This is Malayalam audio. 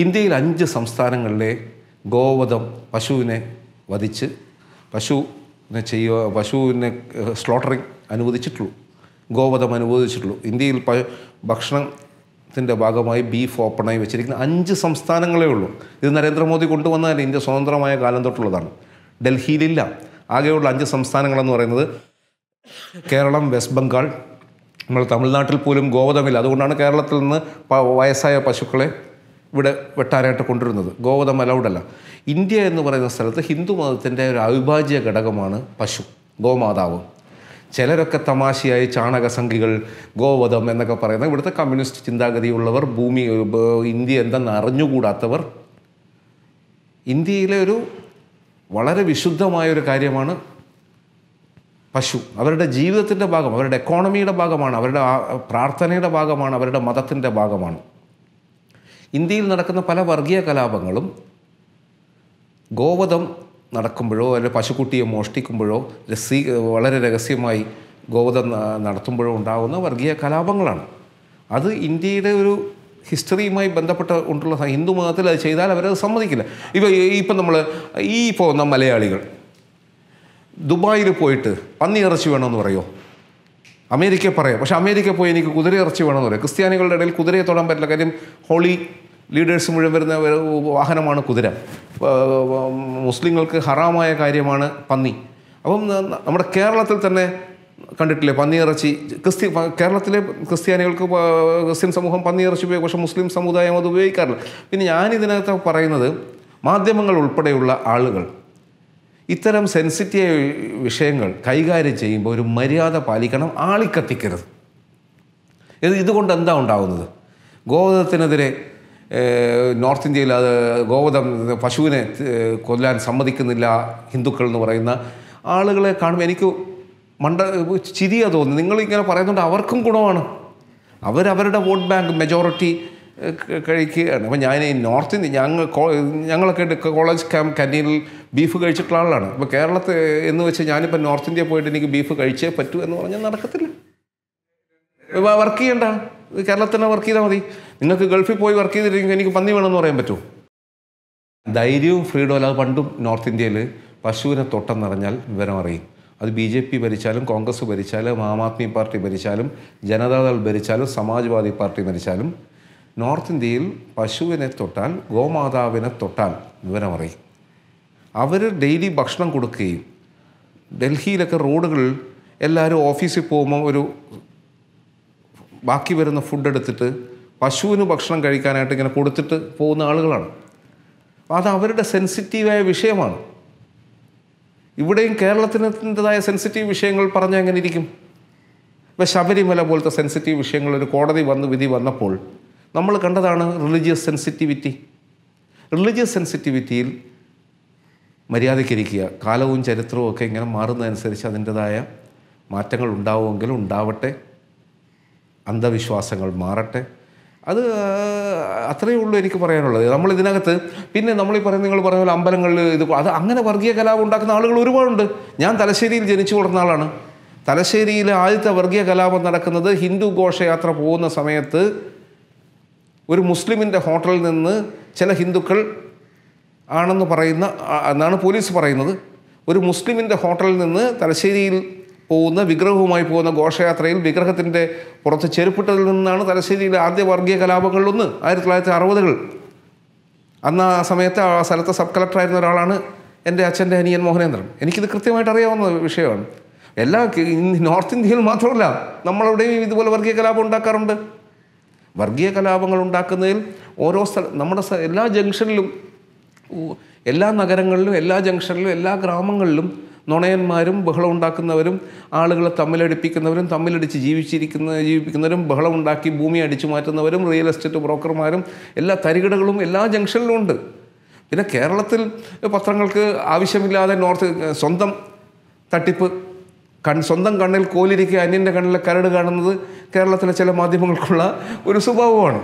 ഇന്ത്യയിൽ അഞ്ച് സംസ്ഥാനങ്ങളിലെ ഗോവധം പശുവിനെ വധിച്ച് പശുവിനെ ചെയ്യുക പശുവിനെ സ്ലോട്ടറിങ് അനുവദിച്ചിട്ടുള്ളൂ ഗോവധം അനുവദിച്ചിട്ടുള്ളൂ ഇന്ത്യയിൽ പ ഭക്ഷണത്തിൻ്റെ ഭാഗമായി ബീഫ് ഓപ്പണായി വെച്ചിരിക്കുന്ന അഞ്ച് സംസ്ഥാനങ്ങളേ ഉള്ളൂ ഇത് നരേന്ദ്രമോദി കൊണ്ടുവന്നാൽ ഇന്ത്യ സ്വതന്ത്രമായ കാലം തൊട്ടുള്ളതാണ് ഡൽഹിയിലില്ല ആകെയുള്ള അഞ്ച് സംസ്ഥാനങ്ങളെന്ന് പറയുന്നത് കേരളം വെസ്റ്റ് ബംഗാൾ നമ്മൾ തമിഴ്നാട്ടിൽ പോലും ഗോവധമില്ല അതുകൊണ്ടാണ് കേരളത്തിൽ നിന്ന് വയസ്സായ പശുക്കളെ ഇവിടെ വെട്ടാനായിട്ട് കൊണ്ടുവരുന്നത് ഗോവധം അലൗഡല്ല ഇന്ത്യ എന്ന് പറയുന്ന സ്ഥലത്ത് ഹിന്ദു മതത്തിൻ്റെ ഒരു അവിഭാജ്യ ഘടകമാണ് പശു ഗോമാതാവ് ചിലരൊക്കെ തമാശയായി ചാണകസംഖികൾ ഗോവധം എന്നൊക്കെ പറയുന്നത് ഇവിടുത്തെ കമ്മ്യൂണിസ്റ്റ് ചിന്താഗതിയുള്ളവർ ഭൂമി ഇന്ത്യ എന്തെന്ന് അറിഞ്ഞുകൂടാത്തവർ ഇന്ത്യയിലെ ഒരു വളരെ വിശുദ്ധമായ ഒരു കാര്യമാണ് പശു അവരുടെ ജീവിതത്തിൻ്റെ ഭാഗം അവരുടെ എക്കോണമിയുടെ ഭാഗമാണ് അവരുടെ പ്രാർത്ഥനയുടെ ഭാഗമാണ് അവരുടെ മതത്തിൻ്റെ ഭാഗമാണ് ഇന്ത്യയിൽ നടക്കുന്ന പല വർഗീയ കലാപങ്ങളും ഗോവധം നടക്കുമ്പോഴോ അല്ലെങ്കിൽ പശുക്കുട്ടിയെ മോഷ്ടിക്കുമ്പോഴോ രസീ വളരെ രഹസ്യമായി ഗോവധം നടത്തുമ്പോഴോ ഉണ്ടാകുന്ന വർഗീയ കലാപങ്ങളാണ് അത് ഇന്ത്യയുടെ ഒരു ഹിസ്റ്ററിയുമായി ബന്ധപ്പെട്ട കൊണ്ടുള്ള ഹിന്ദു മതത്തിൽ അത് ചെയ്താൽ അവരത് സമ്മതിക്കില്ല ഇപ്പോൾ ഇപ്പം നമ്മൾ ഈ പോകുന്ന മലയാളികൾ ദുബായിൽ പോയിട്ട് പന്നി ഇറച്ചി വേണമെന്ന് പറയുമോ അമേരിക്ക പറയാം പക്ഷേ അമേരിക്ക പോയി എനിക്ക് കുതിര ഇറച്ചി വേണമെന്ന് പറയാം ക്രിസ്ത്യാനികളുടെ ഇടയിൽ കുതിരയെ തൊടാൻ പറ്റില്ല കാര്യം ഹോളി ലീഡേഴ്സ് മുഴുവൻ വരുന്ന വാഹനമാണ് കുതിര മുസ്ലിങ്ങൾക്ക് ഹറാമായ കാര്യമാണ് പന്നി അപ്പം നമ്മുടെ കേരളത്തിൽ തന്നെ കണ്ടിട്ടില്ലേ പന്നിയിറച്ചി ക്രിസ്ത്യ കേരളത്തിലെ ക്രിസ്ത്യാനികൾക്ക് ക്രിസ്ത്യൻ സമൂഹം പന്നിയിറച്ചി ഉപയോഗിക്കും പക്ഷേ മുസ്ലിം സമുദായം അത് ഉപയോഗിക്കാറില്ല പിന്നെ ഞാനിതിനകത്ത് പറയുന്നത് മാധ്യമങ്ങൾ ഉൾപ്പെടെയുള്ള ആളുകൾ ഇത്തരം സെൻസിറ്റീവ് വിഷയങ്ങൾ കൈകാര്യം ചെയ്യുമ്പോൾ ഒരു മര്യാദ പാലിക്കണം ആളിക്കത്തിക്കരുത് ഇത് ഇതുകൊണ്ട് എന്താ ഉണ്ടാകുന്നത് ഗോവധത്തിനെതിരെ നോർത്ത് ഇന്ത്യയിൽ അത് ഗോവധം പശുവിനെ കൊല്ലാൻ സമ്മതിക്കുന്നില്ല ഹിന്ദുക്കൾ എന്ന് പറയുന്ന ആളുകളെ കാണുമ്പോൾ എനിക്ക് മണ്ട ചിരിയാ തോന്നുന്നു നിങ്ങളിങ്ങനെ പറയുന്നുണ്ട് അവർക്കും ഗുണമാണ് അവരവരുടെ വോട്ട് ബാങ്ക് മെജോറിറ്റി കഴിക്കുകയാണ് അപ്പം ഞാൻ ഈ നോർത്ത് ഇന്ത്യ ഞങ്ങൾ ഞങ്ങളൊക്കെ കോളേജ് ക്യാമ്പ് കന്നീനിൽ ബീഫ് കഴിച്ചിട്ടുള്ള ആളാണ് ഇപ്പോൾ കേരളത്തിൽ എന്ന് വെച്ച് ഞാനിപ്പോൾ നോർത്ത് ഇന്ത്യ പോയിട്ട് എനിക്ക് ബീഫ് കഴിച്ചേ പറ്റൂ എന്ന് പറഞ്ഞാൽ നടക്കത്തില്ല വർക്ക് ചെയ്യണ്ട കേരളത്തിൽ തന്നെ വർക്ക് ചെയ്താൽ മതി നിങ്ങൾക്ക് ഗൾഫിൽ പോയി വർക്ക് ചെയ്തിരിക്കുമ്പോൾ എനിക്ക് പന്നി വേണമെന്ന് പറയാൻ പറ്റുമോ ധൈര്യവും ഫ്രീഡവും അല്ലാതെ പണ്ടും നോർത്ത് ഇന്ത്യയിൽ പശുവിനെ തൊട്ടം നിറഞ്ഞാൽ വിവരം അറിയും അത് ബി ജെ പി ഭരിച്ചാലും കോൺഗ്രസ് ഭരിച്ചാലും ആം ആദ്മി പാർട്ടി ഭരിച്ചാലും ജനതാദൾ ഭരിച്ചാലും സമാജ്വാദി പാർട്ടി ഭരിച്ചാലും നോർത്ത് ഇന്ത്യയിൽ പശുവിനെ തൊട്ടാൽ ഗോമാതാവിനെ തൊട്ടാൽ വിവരമറിയും അവർ ഡെയിലി ഭക്ഷണം കൊടുക്കുകയും ഡൽഹിയിലൊക്കെ റോഡുകളിൽ എല്ലാവരും ഓഫീസിൽ പോകുമ്പോൾ ഒരു ബാക്കി വരുന്ന ഫുഡ് എടുത്തിട്ട് പശുവിന് ഭക്ഷണം കഴിക്കാനായിട്ട് ഇങ്ങനെ കൊടുത്തിട്ട് പോകുന്ന ആളുകളാണ് അപ്പോൾ അത് അവരുടെ സെൻസിറ്റീവായ വിഷയമാണ് ഇവിടെയും കേരളത്തിനതിൻ്റെതായ സെൻസിറ്റീവ് വിഷയങ്ങൾ പറഞ്ഞാൽ എങ്ങനെ ഇരിക്കും ഇപ്പോൾ ശബരിമല പോലത്തെ സെൻസിറ്റീവ് വിഷയങ്ങൾ ഒരു കോടതി വന്ന് വിധി വന്നപ്പോൾ നമ്മൾ കണ്ടതാണ് റിലീജിയസ് സെൻസിറ്റിവിറ്റി റിലീജിയസ് സെൻസിറ്റിവിറ്റിയിൽ മര്യാദയ്ക്കിരിക്കുക കാലവും ചരിത്രവും ഒക്കെ ഇങ്ങനെ മാറുന്നതനുസരിച്ച് അതിൻ്റെതായ മാറ്റങ്ങൾ ഉണ്ടാവുമെങ്കിലും ഉണ്ടാവട്ടെ അന്ധവിശ്വാസങ്ങൾ മാറട്ടെ അത് അത്രയേ ഉള്ളൂ എനിക്ക് പറയാനുള്ളത് നമ്മൾ ഇതിനകത്ത് പിന്നെ നമ്മൾ ഈ പറയുന്ന നിങ്ങൾ പറഞ്ഞ പോലെ അമ്പലങ്ങളിൽ ഇത് അത് അങ്ങനെ വർഗീയ കലാപം ഉണ്ടാക്കുന്ന ആളുകൾ ഒരുപാടുണ്ട് ഞാൻ തലശ്ശേരിയിൽ ജനിച്ചു വളർന്ന ആളാണ് തലശ്ശേരിയിലെ ആദ്യത്തെ വർഗീയ കലാപം നടക്കുന്നത് ഹിന്ദു ഘോഷയാത്ര പോകുന്ന സമയത്ത് ഒരു മുസ്ലിമിൻ്റെ ഹോട്ടലിൽ നിന്ന് ചില ഹിന്ദുക്കൾ ആണെന്ന് പറയുന്ന എന്നാണ് പോലീസ് പറയുന്നത് ഒരു മുസ്ലിമിൻ്റെ ഹോട്ടലിൽ നിന്ന് തലശ്ശേരിയിൽ പോകുന്ന വിഗ്രഹവുമായി പോകുന്ന ഘോഷയാത്രയിൽ വിഗ്രഹത്തിൻ്റെ പുറത്ത് ചെരുപ്പിട്ടതിൽ നിന്നാണ് തലശ്ശേരിയിലെ ആദ്യ വർഗീയ കലാപങ്ങളിലൊന്ന് ആയിരത്തി തൊള്ളായിരത്തി അറുപതുകൾ അന്ന് ആ സമയത്ത് ആ സ്ഥലത്ത് സബ് കളക്ടറായിരുന്ന ഒരാളാണ് എൻ്റെ അച്ഛൻ്റെ അനിയൻ മോഹനേന്ദ്രൻ എനിക്കിത് കൃത്യമായിട്ട് അറിയാവുന്ന വിഷയമാണ് എല്ലാ നോർത്ത് ഇന്ത്യയിൽ മാത്രമല്ല നമ്മളവിടെയും ഇതുപോലെ വർഗീയ കലാപം ഉണ്ടാക്കാറുണ്ട് വർഗീയ കലാപങ്ങൾ ഉണ്ടാക്കുന്നതിൽ ഓരോ സ്ഥല നമ്മുടെ എല്ലാ ജംഗ്ഷനിലും എല്ലാ നഗരങ്ങളിലും എല്ലാ ജംഗ്ഷനിലും എല്ലാ ഗ്രാമങ്ങളിലും നുണയന്മാരും ബഹളം ഉണ്ടാക്കുന്നവരും ആളുകളെ തമ്മിലടിപ്പിക്കുന്നവരും തമ്മിലടിച്ച് ജീവിച്ചിരിക്കുന്ന ജീവിപ്പിക്കുന്നവരും ബഹളം ഉണ്ടാക്കി ഭൂമി അടിച്ചു മാറ്റുന്നവരും റിയൽ എസ്റ്റേറ്റ് ബ്രോക്കർമാരും എല്ലാ തരികിടകളും എല്ലാ ജംഗ്ഷനിലും ഉണ്ട് പിന്നെ കേരളത്തിൽ പത്രങ്ങൾക്ക് ആവശ്യമില്ലാതെ നോർത്ത് സ്വന്തം തട്ടിപ്പ് കൺ സ്വന്തം കണ്ണിൽ കോലിരിക്കുക അന്യൻ്റെ കണ്ണിലെ കരട് കാണുന്നത് കേരളത്തിലെ ചില മാധ്യമങ്ങൾക്കുള്ള ഒരു സ്വഭാവമാണ്